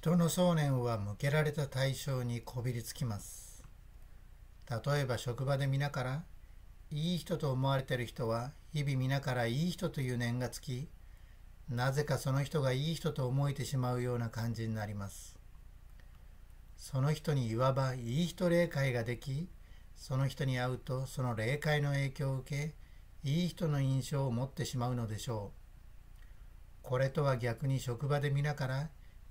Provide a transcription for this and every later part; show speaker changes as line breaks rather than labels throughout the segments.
人の想念は向けられた対象にこびりつきます。例えば職場で皆から、いい人と思われてる人は、日々皆からいい人という念がつき、なぜかその人がいい人と思えてしまうような感じになります。その人にいわばいい人霊界ができ、その人に会うとその霊界の影響を受け、いい人の印象を持ってしまうのでしょう。これとは逆に職場で皆から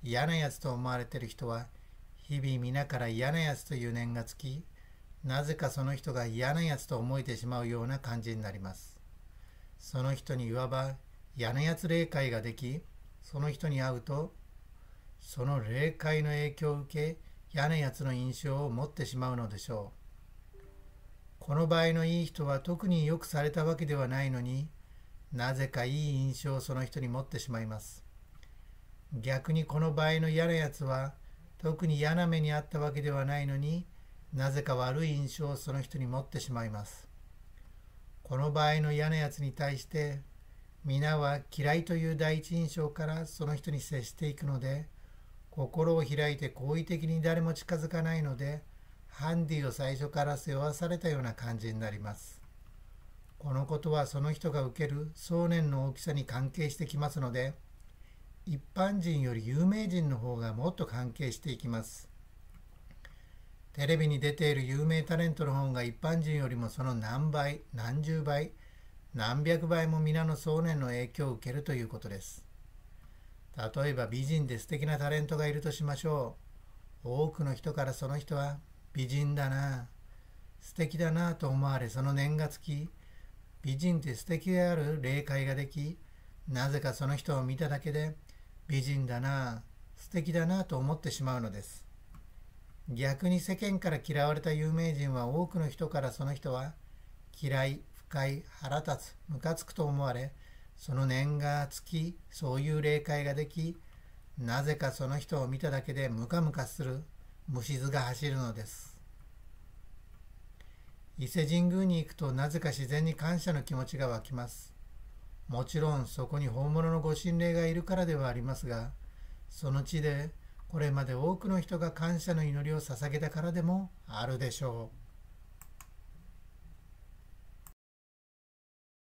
嫌なやつと思われてる人は日々皆から嫌なやつという念がつきなぜかその人が嫌なやつと思えてしまうような感じになりますその人にいわば嫌なやつ霊界ができその人に会うとその霊界の影響を受け嫌なやつの印象を持ってしまうのでしょうこの場合のいい人は特によくされたわけではないのになぜかいい印象をその人に持ってしまいます逆にこの場合の嫌なやつは特に嫌な目にあったわけではないのになぜか悪い印象をその人に持ってしまいます。この場合の嫌なやつに対して皆は嫌いという第一印象からその人に接していくので心を開いて好意的に誰も近づかないのでハンディを最初から背負わされたような感じになります。このことはその人が受ける想念の大きさに関係してきますので、一般人より有名人の方がもっと関係していきます。テレビに出ている有名タレントの方が一般人よりもその何倍、何十倍、何百倍も皆の想念の影響を受けるということです。例えば美人で素敵なタレントがいるとしましょう。多くの人からその人は美人だな、素敵だなと思われその念がつき、美人って素敵である霊界ができ、なぜかその人を見ただけで美人だな素敵だなと思ってしまうのです逆に世間から嫌われた有名人は多くの人からその人は嫌い不快腹立つムカつくと思われその念がつきそういう霊界ができなぜかその人を見ただけでムカムカする虫図が走るのです伊勢神宮に行くとなぜか自然に感謝の気持ちが湧きますもちろんそこに本物のご神霊がいるからではありますがその地でこれまで多くの人が感謝の祈りを捧げたからでもあるでしょう。